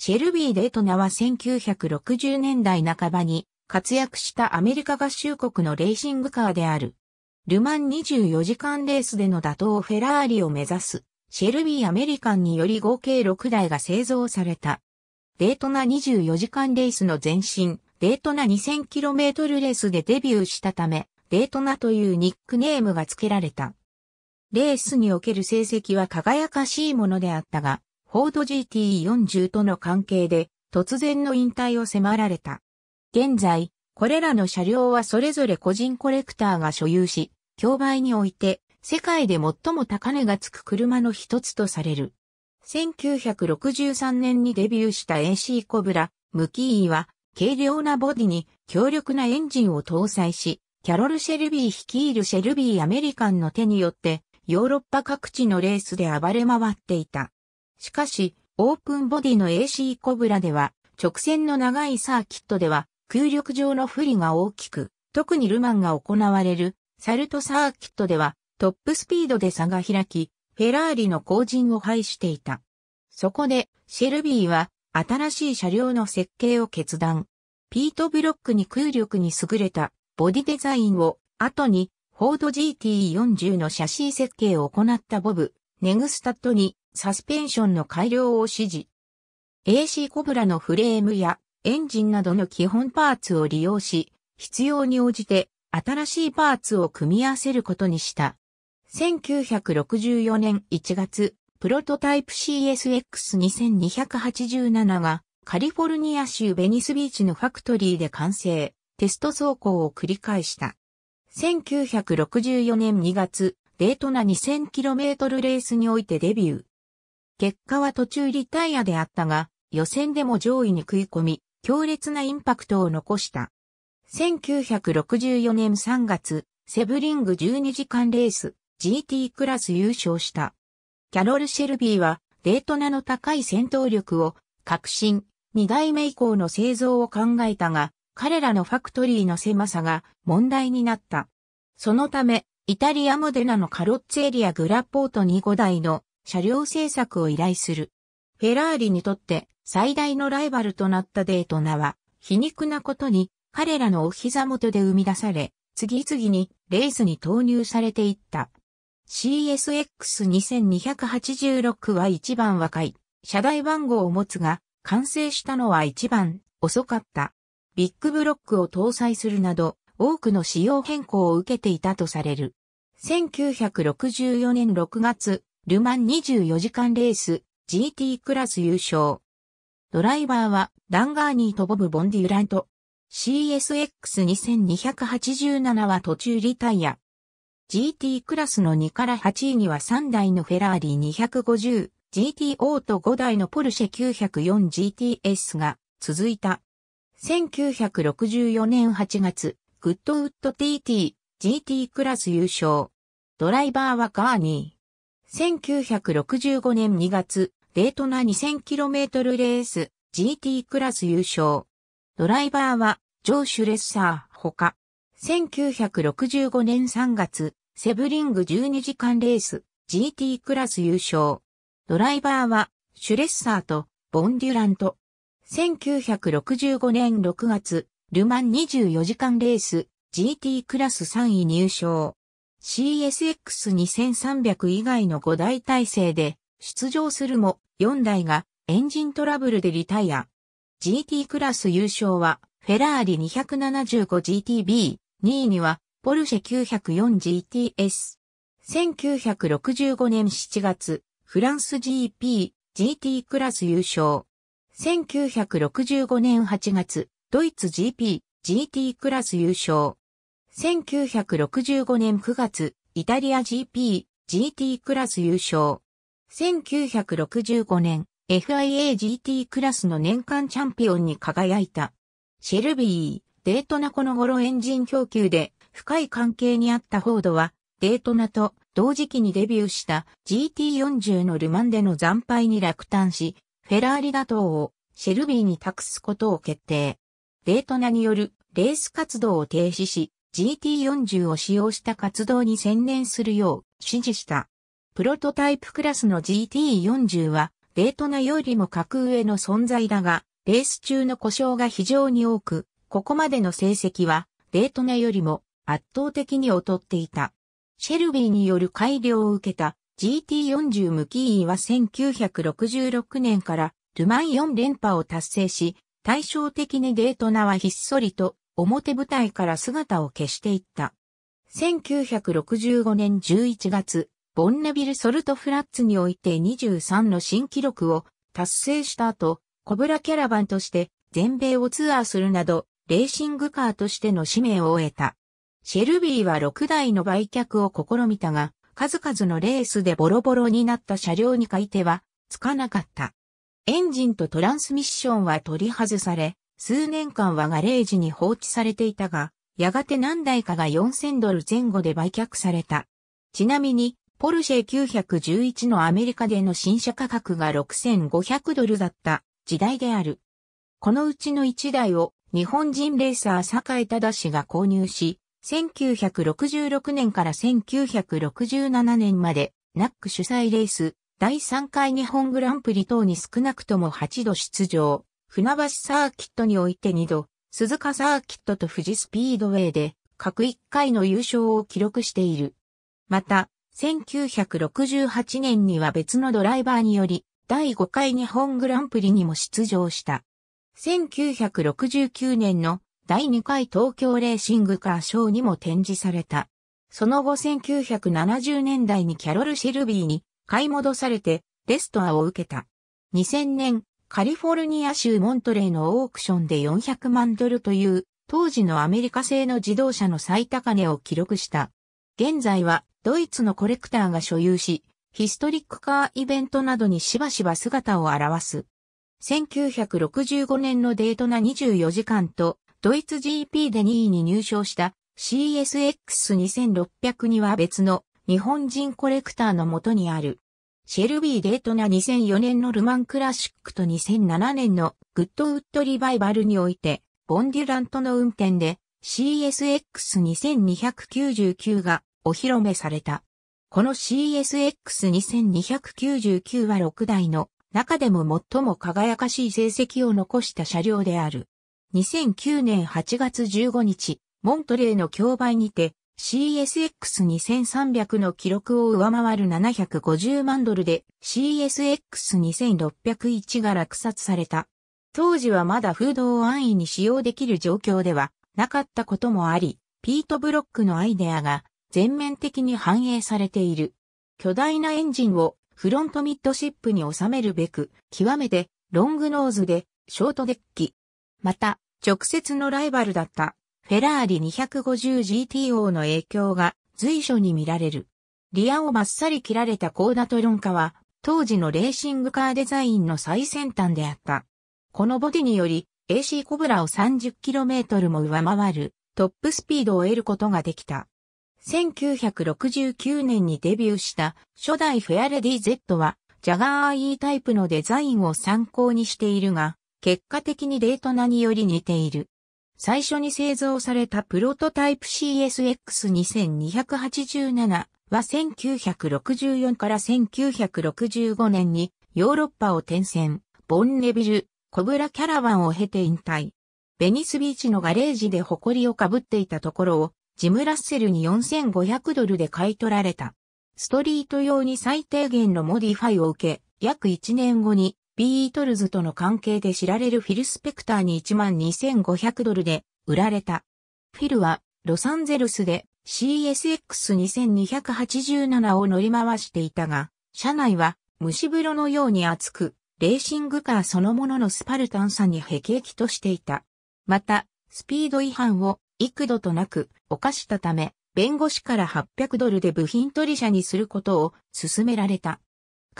シェルビー・デイトナは1960年代半ばに活躍したアメリカ合衆国のレーシングカーである。ルマン24時間レースでの打倒フェラーリを目指す、シェルビー・アメリカンにより合計6台が製造された。デートナ24時間レースの前身、デートナ 2000km レースでデビューしたため、デートナというニックネームが付けられた。レースにおける成績は輝かしいものであったが、フォード GT40 との関係で突然の引退を迫られた。現在、これらの車両はそれぞれ個人コレクターが所有し、競売において世界で最も高値がつく車の一つとされる。1963年にデビューした AC コブラ、ムキーは軽量なボディに強力なエンジンを搭載し、キャロル・シェルビー率いるシェルビーアメリカンの手によってヨーロッパ各地のレースで暴れ回っていた。しかし、オープンボディの AC コブラでは、直線の長いサーキットでは、空力上の不利が大きく、特にルマンが行われる、サルトサーキットでは、トップスピードで差が開き、フェラーリの後陣を排していた。そこで、シェルビーは、新しい車両の設計を決断。ピートブロックに空力に優れたボディデザインを、後に、フォード GT40 のシャシー設計を行ったボブ、ネグスタッドにサスペンションの改良を指示。AC コブラのフレームやエンジンなどの基本パーツを利用し、必要に応じて新しいパーツを組み合わせることにした。1964年1月、プロトタイプ CSX2287 がカリフォルニア州ベニスビーチのファクトリーで完成、テスト走行を繰り返した。1964年2月、デートナ 2000km レースにおいてデビュー。結果は途中リタイアであったが、予選でも上位に食い込み、強烈なインパクトを残した。1964年3月、セブリング12時間レース、GT クラス優勝した。キャロル・シェルビーは、デートナの高い戦闘力を、革新、2代目以降の製造を考えたが、彼らのファクトリーの狭さが問題になった。そのため、イタリアモデナのカロッツエリアグラポートに5台の車両製作を依頼する。フェラーリにとって最大のライバルとなったデートナは、皮肉なことに彼らのお膝元で生み出され、次々にレースに投入されていった。CSX2286 は一番若い、車台番号を持つが、完成したのは一番遅かった。ビッグブロックを搭載するなど、多くの仕様変更を受けていたとされる。1964年6月、ルマン24時間レース GT クラス優勝。ドライバーはダンガーニーとボブ・ボンディ・ュラント。CSX2287 は途中リタイア。GT クラスの2から8位には3台のフェラーリ250、GTO と5台のポルシェ 904GTS が続いた。1964年8月、グッドウッド TT、GT クラス優勝。ドライバーはガーニー。1965年2月、レートナ 2000km レース GT クラス優勝。ドライバーはジョー・シュレッサーほか。1965年3月、セブリング12時間レース GT クラス優勝。ドライバーはシュレッサーとボンデュラント。1965年6月、ルマン24時間レース GT クラス3位入賞。CSX2300 以外の5台体制で出場するも4台がエンジントラブルでリタイア。GT クラス優勝はフェラーリ 275GTB、2位にはポルシェ 904GTS。1965年7月、フランス GP、GT クラス優勝。1965年8月、ドイツ GP、GT クラス優勝。1965年9月、イタリア GP、GT クラス優勝。1965年、FIA GT クラスの年間チャンピオンに輝いた。シェルビー、デートナこの頃エンジン供給で深い関係にあったフォードは、デートナと同時期にデビューした GT40 のルマンでの惨敗に落胆し、フェラーリ打倒をシェルビーに託すことを決定。デートナによるレース活動を停止し、GT40 を使用した活動に専念するよう指示した。プロトタイプクラスの GT40 は、デートナよりも格上の存在だが、レース中の故障が非常に多く、ここまでの成績は、デートナよりも圧倒的に劣っていた。シェルビーによる改良を受けた GT40 ムキーは1966年からルマン4連覇を達成し、対照的にデートナはひっそりと表舞台から姿を消していった。1965年11月、ボンネビル・ソルトフラッツにおいて23の新記録を達成した後、コブラキャラバンとして全米をツアーするなど、レーシングカーとしての使命を終えた。シェルビーは6台の売却を試みたが、数々のレースでボロボロになった車両に買い手はつかなかった。エンジンとトランスミッションは取り外され、数年間はガレージに放置されていたが、やがて何台かが4000ドル前後で売却された。ちなみに、ポルシェ911のアメリカでの新車価格が6500ドルだった時代である。このうちの1台を日本人レーサー坂井忠氏が購入し、1966年から1967年まで、ナック主催レース、第3回日本グランプリ等に少なくとも8度出場。船橋サーキットにおいて2度、鈴鹿サーキットと富士スピードウェイで各1回の優勝を記録している。また、1968年には別のドライバーにより、第5回日本グランプリにも出場した。1969年の第2回東京レーシングカー賞にも展示された。その後1970年代にキャロル・シェルビーに買い戻されてレストアを受けた。2000年カリフォルニア州モントレーのオークションで400万ドルという当時のアメリカ製の自動車の最高値を記録した。現在はドイツのコレクターが所有し、ヒストリックカーイベントなどにしばしば姿を現す。1965年のデートな24時間とドイツ GP で2位に入賞した CSX2600 には別の日本人コレクターのもとにあるシェルビー・デートナ2004年のルマンクラシックと2007年のグッドウッドリバイバルにおいて、ボンデュラントの運転で CSX2299 がお披露目された。この CSX2299 は6台の中でも最も輝かしい成績を残した車両である。2009年8月15日、モントレーの競売にて CSX2300 の記録を上回る750万ドルで CSX2601 が落札された。当時はまだフードを安易に使用できる状況ではなかったこともあり、ピートブロックのアイデアが全面的に反映されている。巨大なエンジンをフロントミッドシップに収めるべく、極めてロングノーズでショートデッキ。また、直接のライバルだったフェラーリ 250GTO の影響が随所に見られる。リアをまっさり切られたコーダトロンカは、当時のレーシングカーデザインの最先端であった。このボディにより、AC コブラを 30km も上回るトップスピードを得ることができた。1969年にデビューした初代フェアレディ Z は、ジャガー E タイプのデザインを参考にしているが、結果的にデートナにより似ている。最初に製造されたプロトタイプ CSX2287 は1964から1965年にヨーロッパを転戦、ボンネビル、コブラキャラバンを経て引退。ベニスビーチのガレージで埃をかぶっていたところを、ジム・ラッセルに4500ドルで買い取られた。ストリート用に最低限のモディファイを受け、約1年後にビートルズとの関係で知られるフィル・スペクターに12,500ドルで売られた。フィルはロサンゼルスで CSX2287 を乗り回していたが、車内は蒸し風呂のように熱く、レーシングカーそのもののスパルタンさに辟易としていた。また、スピード違反を幾度となく犯したため、弁護士から800ドルで部品取り車にすることを勧められた。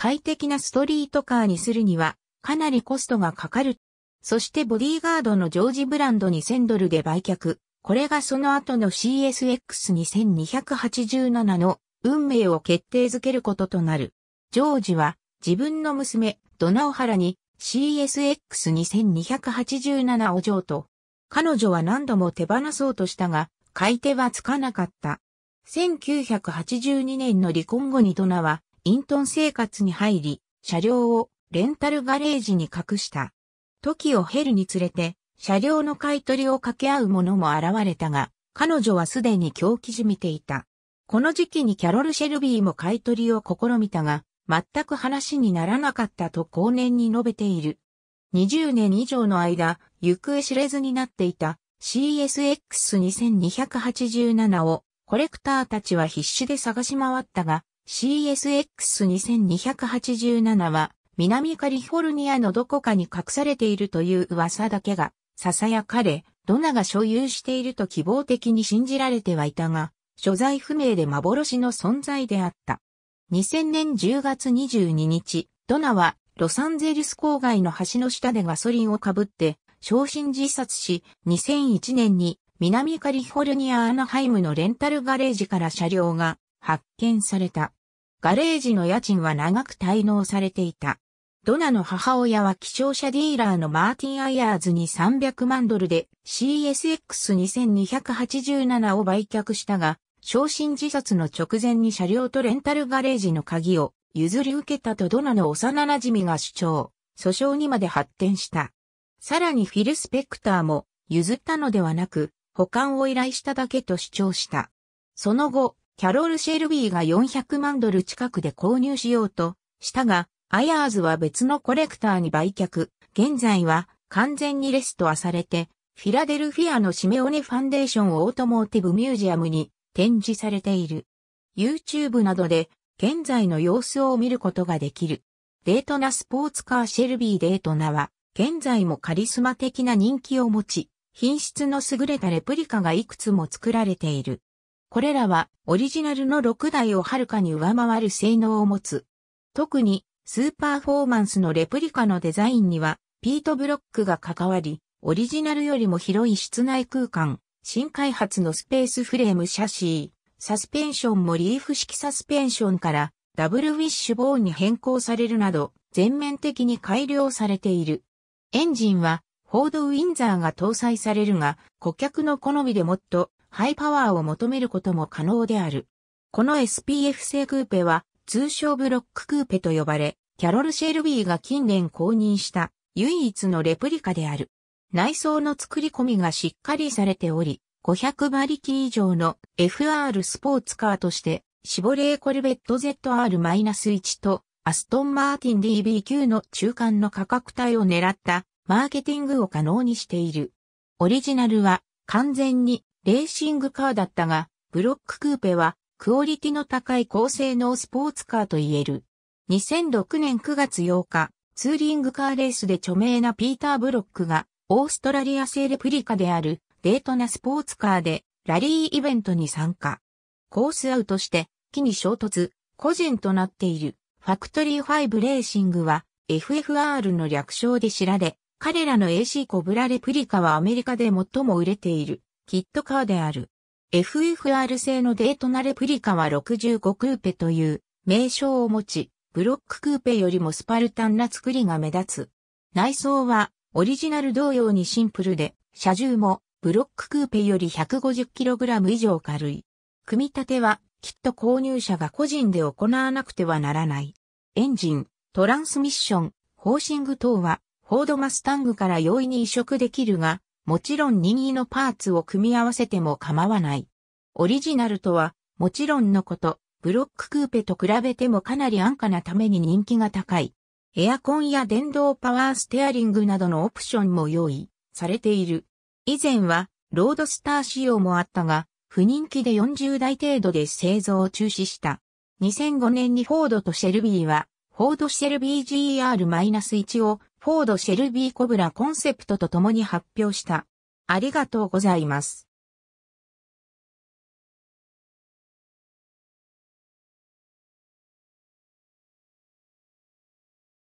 快適なストリートカーにするには、かなりコストがかかる。そしてボディーガードのジョージブランド2000ドルで売却。これがその後の CSX2287 の運命を決定づけることとなる。ジョージは自分の娘、ドナオハラに CSX2287 を譲渡。彼女は何度も手放そうとしたが、買い手はつかなかった。1982年の離婚後にドナは隠遁生活に入り、車両をレンタルガレージに隠した。時を経るにつれて、車両の買い取りを掛け合う者も現れたが、彼女はすでに狂気じみていた。この時期にキャロル・シェルビーも買い取りを試みたが、全く話にならなかったと後年に述べている。20年以上の間、行方知れずになっていた CSX2287 をコレクターたちは必死で探し回ったが、CSX2287 は南カリフォルニアのどこかに隠されているという噂だけが囁かれ、ドナが所有していると希望的に信じられてはいたが、所在不明で幻の存在であった。2000年10月22日、ドナはロサンゼルス郊外の橋の下でガソリンをかぶって、昇進自殺し、2001年に南カリフォルニアアナハイムのレンタルガレージから車両が発見された。ガレージの家賃は長く滞納されていた。ドナの母親は希少車ディーラーのマーティン・アイアーズに300万ドルで CSX2287 を売却したが、昇進自殺の直前に車両とレンタルガレージの鍵を譲り受けたとドナの幼馴染が主張、訴訟にまで発展した。さらにフィル・スペクターも譲ったのではなく、保管を依頼しただけと主張した。その後、キャロル・シェルビーが400万ドル近くで購入しようとしたが、アヤーズは別のコレクターに売却。現在は完全にレストアされて、フィラデルフィアのシメオネファンデーションオートモーティブミュージアムに展示されている。YouTube などで現在の様子を見ることができる。デートナスポーツカーシェルビーデートナは現在もカリスマ的な人気を持ち、品質の優れたレプリカがいくつも作られている。これらはオリジナルの6台をはるかに上回る性能を持つ。特にスーパーフォーマンスのレプリカのデザインにはピートブロックが関わり、オリジナルよりも広い室内空間、新開発のスペースフレームシャシー、サスペンションもリーフ式サスペンションからダブルウィッシュボーンに変更されるなど全面的に改良されている。エンジンはフォードウィンザーが搭載されるが顧客の好みでもっとハイパワーを求めることも可能である。この SPF 製クーペは通称ブロッククーペと呼ばれ、キャロル・シェルビーが近年公認した唯一のレプリカである。内装の作り込みがしっかりされており、500馬力以上の FR スポーツカーとして、シボレーコルベット ZR-1 とアストンマーティン DB9 の中間の価格帯を狙ったマーケティングを可能にしている。オリジナルは完全にレーシングカーだったが、ブロッククーペはクオリティの高い高性能スポーツカーと言える。2006年9月8日、ツーリングカーレースで著名なピーター・ブロックが、オーストラリア製レプリカであるデートなスポーツカーでラリーイベントに参加。コースアウトして、木に衝突、個人となっているファクトリー5レーシングは FFR の略称で知られ、彼らの AC コブラレプリカはアメリカで最も売れている。キットカーである。FFR 製のデートナレプリカは65クーペという名称を持ち、ブロッククーペよりもスパルタンな作りが目立つ。内装はオリジナル同様にシンプルで、車重もブロッククーペより 150kg 以上軽い。組み立てはきっと購入者が個人で行わなくてはならない。エンジン、トランスミッション、ホーシング等はフォードマスタングから容易に移植できるが、もちろん任意のパーツを組み合わせても構わない。オリジナルとは、もちろんのこと、ブロッククーペと比べてもかなり安価なために人気が高い。エアコンや電動パワーステアリングなどのオプションも用意されている。以前はロードスター仕様もあったが、不人気で40台程度で製造を中止した。2005年にフォードとシェルビーは、フォードシェルビー GR-1 をフォード・シェルビー・コブラコンセプトと共に発表した。ありがとうございます。